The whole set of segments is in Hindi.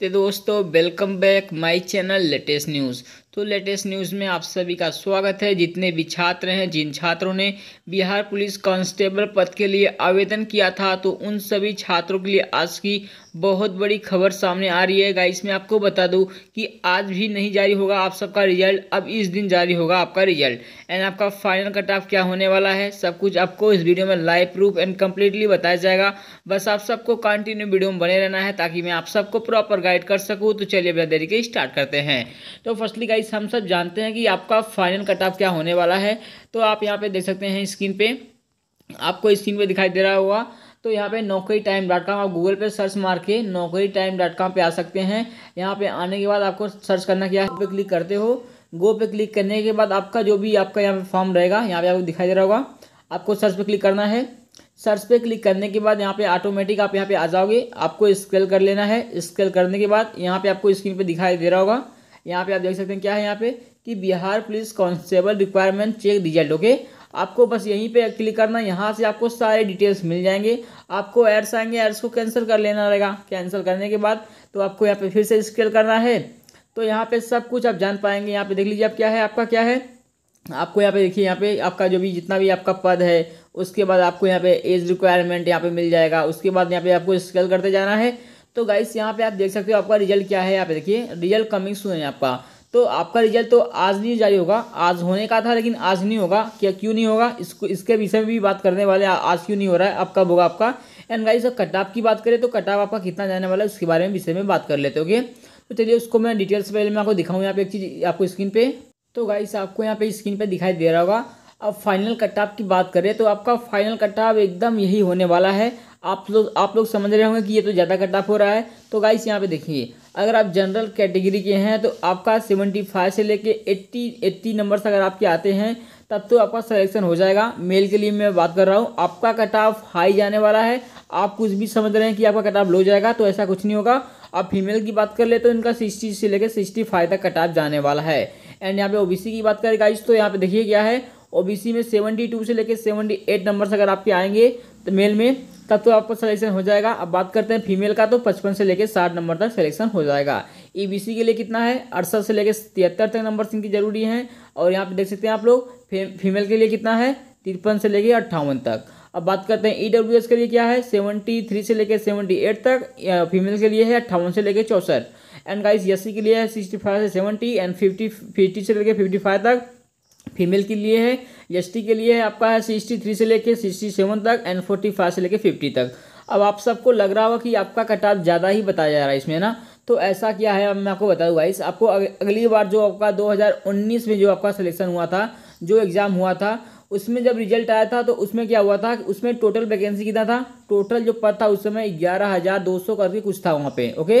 तो दोस्तों welcome back my channel latest news तो लेटेस्ट न्यूज़ में आप सभी का स्वागत है जितने भी छात्र हैं जिन छात्रों ने बिहार पुलिस कांस्टेबल पद के लिए आवेदन किया था तो उन सभी छात्रों के लिए आज की बहुत बड़ी खबर सामने आ रही है गाइस मैं आपको बता दूं कि आज भी नहीं जारी होगा आप सबका रिजल्ट अब इस दिन जारी होगा आपका रिजल्ट एंड आपका फाइनल कट ऑफ क्या होने वाला है सब कुछ आपको इस वीडियो में लाइव प्रूफ एंड कम्प्लीटली बताया जाएगा बस आप सबको कंटिन्यू वीडियो में बने रहना है ताकि मैं आप सबको प्रॉपर गाइड कर सकूँ तो चलिए बिना देरी के स्टार्ट करते हैं तो फर्स्टली गाइस गाइस हम सब जानते हैं कि आपका फाइनल कट ऑफ क्या होने वाला है तो आप यहाँ पे देख सकते हैं स्क्रीन पे आपको स्क्रीन पे दिखाई दे रहा होगा तो यहाँ पे नौकरी टाइम डॉट कॉम आप गूगल पे सर्च मार के नौकरी टाइम डॉट कॉम पर आ सकते हैं यहाँ पे आने के बाद आपको सर्च करना क्या है क्लिक करते हो गो पे क्लिक करने के बाद आपका जो भी आपका यहाँ पे फॉर्म रहेगा यहाँ पे आपको दिखाई दे रहा होगा आपको सर्च पे क्लिक करना है सर्च पे क्लिक करने के बाद यहाँ पे ऑटोमेटिक आप यहाँ पे आ जाओगे आपको स्केल कर लेना है स्केल करने के बाद यहाँ पे आपको स्क्रीन पे दिखाई दे रहा होगा यहाँ पे आप देख सकते हैं क्या है यहाँ पे कि Bihar police constable requirement check result okay आपको बस यहीं पे क्लिक करना यहाँ से आपको सारे डिटेल्स मिल जाएंगे आपको एड्स आएंगे एड्स को कैंसिल कर लेना रहेगा कैंसिल करने के बाद तो आपको यहाँ पे फिर से स्केल करना है तो यहाँ पे सब कुछ आप जान पाएंगे यहाँ पे देख लीजिए आप क्या है आपका क्या है आपको यहाँ पे देखिए यहाँ पे आपका जो भी जितना भी आपका पद है उसके बाद आपको यहाँ पे एज रिक्वायरमेंट यहाँ पे मिल जाएगा उसके बाद यहाँ पे आपको स्केल करते जाना है तो गाइस यहाँ पे आप देख सकते हो आपका रिजल्ट क्या है यहाँ पे देखिए रिजल्ट कमिंग सुन है आपका तो आपका रिजल्ट तो आज नहीं जारी होगा आज होने का था लेकिन आज नहीं होगा क्या क्यों नहीं होगा इसको इसके विषय में भी बात करने वाले आज क्यों नहीं हो रहा है अब कब होगा आपका एंड गाइस अगर कटाप की बात करें तो कटाप आपका कितना जाने वाला है उसके बारे में विषय में बात कर लेते ओके तो चलिए उसको मैं डिटेल्स पहले मैं आपको दिखाऊँ यहाँ पे एक चीज़ आपको स्क्रीन पर तो गाइस आपको यहाँ पे स्क्रीन पर दिखाई दे रहा होगा अब फाइनल कट ऑफ की बात करें तो आपका फाइनल कट ऑफ एकदम यही होने वाला है आप लोग आप लोग समझ रहे होंगे कि ये तो ज़्यादा कट ऑफ हो रहा है तो गाइस यहाँ पे देखिए अगर आप जनरल कैटेगरी के हैं तो आपका सेवेंटी फाइव से लेके एट्टी एट्टी नंबर अगर आपके आते हैं तब तो आपका सिलेक्शन हो जाएगा मेल के लिए मैं बात कर रहा हूँ आपका कट ऑफ हाई जाने वाला है आप कुछ भी समझ रहे हैं कि आपका कट ऑफ लो जाएगा तो ऐसा कुछ नहीं होगा आप फीमेल की बात कर ले तो इनका सिक्सटी से लेकर सिक्सटी फाइव तक कट ऑफ जाने वाला है एंड यहाँ पे ओबीसी की बात करें गाइस तो यहाँ पे देखिए क्या है ओबीसी में सेवेंटी टू से लेकर सेवेंटी एट नंबर अगर आपके आएंगे तो मेल में तब तो आपका सिलेक्शन हो जाएगा अब बात करते हैं फीमेल का तो पचपन से लेकर साठ नंबर तक सिलेक्शन हो जाएगा ईबीसी e के लिए कितना है अड़सठ से लेकर तिहत्तर तक नंबर इनकी जरूरी है और यहाँ पे देख सकते हैं आप लोग फीमेल के लिए कितना है तिरपन से लेकर अट्ठावन तक अब बात करते हैं ई e के लिए क्या है सेवेंटी थ्री से लेकर सेवेंटी एट तक फीमेल के लिए है अट्ठावन से लेकर चौंसठ एंड गाइस एस के लिए है सिक्सटी फाइव से सेवेंटी एंड फिफ्टी फिफ्टी से लेकर फिफ्टी फाइव तक फीमेल के लिए है एस के लिए है आपका है सिक्सटी थ्री से लेके सिक्सटी सेवन तक एंड फोर्टी फाइव से लेके फिफ्टी तक अब आप सबको लग रहा होगा कि आपका कट ऑफ ज़्यादा ही बताया जा रहा है इसमें ना तो ऐसा क्या है अब मैं आपको दूँगा इस आपको अगली बार जो आपका 2019 में जो आपका सिलेक्शन हुआ था जो एग्ज़ाम हुआ था उसमें जब रिजल्ट आया था तो उसमें क्या हुआ था उसमें टोटल वैकेंसी कितना था टोटल जो पद था उस समय ग्यारह हज़ार दो सौ करके कुछ था वहाँ पे ओके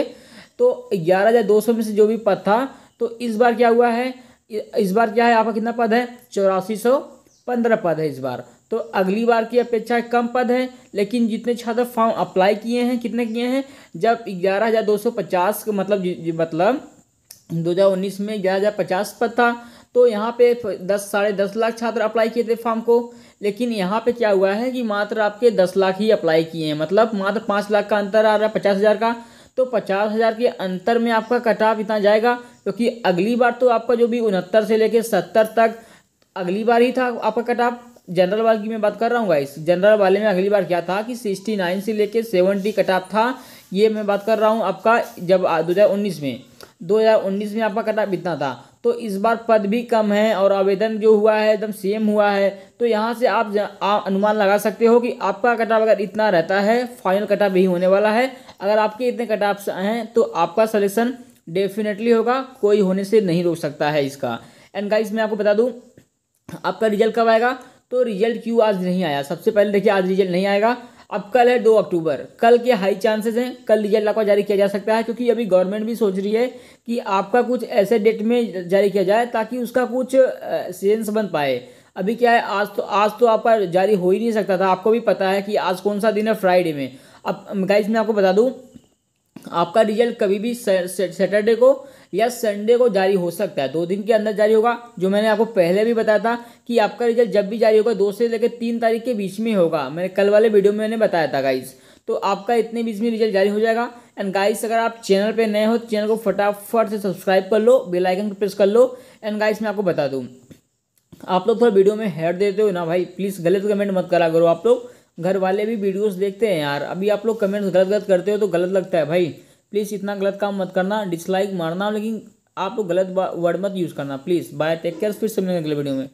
तो ग्यारह हज़ार दो सौ में से जो भी पद था तो इस बार क्या हुआ है इस बार क्या है आपका कितना पद है चौरासी सौ पंद्रह पद है इस बार तो अगली बार की अपेक्षा कम पद है लेकिन जितने छात्र फॉर्म अप्लाई किए हैं कितने किए हैं जब ग्यारह हज़ार दो सौ पचास मतलब मतलब दो हज़ार उन्नीस में ग्यारह हज़ार पचास पद था तो यहाँ पे दस साढ़े दस लाख छात्र अप्लाई किए थे फॉर्म को लेकिन यहाँ पे क्या हुआ है कि मात्र आपके दस लाख ही अप्लाई किए हैं मतलब मात्र पाँच लाख का अंतर आ रहा है पचास हज़ार का तो पचास हज़ार के अंतर में आपका ऑफ इतना जाएगा क्योंकि तो अगली बार तो आपका जो भी उनहत्तर से लेकर सत्तर तक अगली बार ही था आपका कट ऑफ जनरल वाले की मैं बात कर रहा हूँ इस जनरल वाले में अगली बार क्या था कि सिक्सटी नाइन से लेकर सेवेंटी ऑफ था ये मैं बात कर रहा हूँ आपका जब उन्नीस में उन्नीस में आपका कट ऑफ इतना था तो इस बार पद भी कम है और आवेदन जो हुआ है एकदम सेम हुआ है तो यहाँ से आप, अनुमान लगा सकते हो कि आपका कटाप अगर इतना रहता है फाइनल कटाप यही होने वाला है अगर आपके इतने कटाप हैं तो आपका सलेक्शन डेफिनेटली होगा कोई होने से नहीं रोक सकता है इसका एंड गाइस मैं आपको बता दूँ आपका रिजल्ट कब आएगा तो रिजल्ट क्यों आज नहीं आया सबसे पहले देखिए आज रिजल्ट नहीं आएगा अब कल है दो अक्टूबर कल के हाई चांसेस हैं कल रिजल्ट आपका जारी किया जा सकता है क्योंकि अभी गवर्नमेंट भी सोच रही है कि आपका कुछ ऐसे डेट में जारी किया जाए ताकि उसका कुछ सेंस बन पाए अभी क्या है आज तो आज तो आपका जारी हो ही नहीं सकता था आपको भी पता है कि आज कौन सा दिन है फ्राइडे में अब गाइज मैं आपको बता दूँ आपका रिजल्ट कभी भी सैटरडे को या संडे को जारी हो सकता है दो दिन के अंदर जारी होगा जो मैंने आपको पहले भी बताया था कि आपका रिजल्ट जब भी जारी होगा दो से लेकर तीन तारीख के बीच में होगा मैंने कल वाले वीडियो में मैंने बताया था गाइज़ तो आपका इतने बीच में रिजल्ट जारी हो जाएगा एंड गाइस अगर आप चैनल पे नए हो तो चैनल को फटाफट से सब्सक्राइब कर लो बेल आइकन प्रेस कर लो एंड गाइस मैं आपको बता दूं आप लोग थोड़ा वीडियो में हेड देते हो ना भाई प्लीज़ गलत कमेंट मत करा करो आप लोग घर वाले भी वीडियोस देखते हैं यार अभी आप लोग कमेंट्स गलत गलत करते हो तो गलत लगता है भाई प्लीज़ इतना गलत काम मत करना डिसलाइक मारना लेकिन आप लोग गलत वर्ड मत यूज़ करना प्लीज़ बाय टेक केयर फिर से मिलेंगे अगले वीडियो में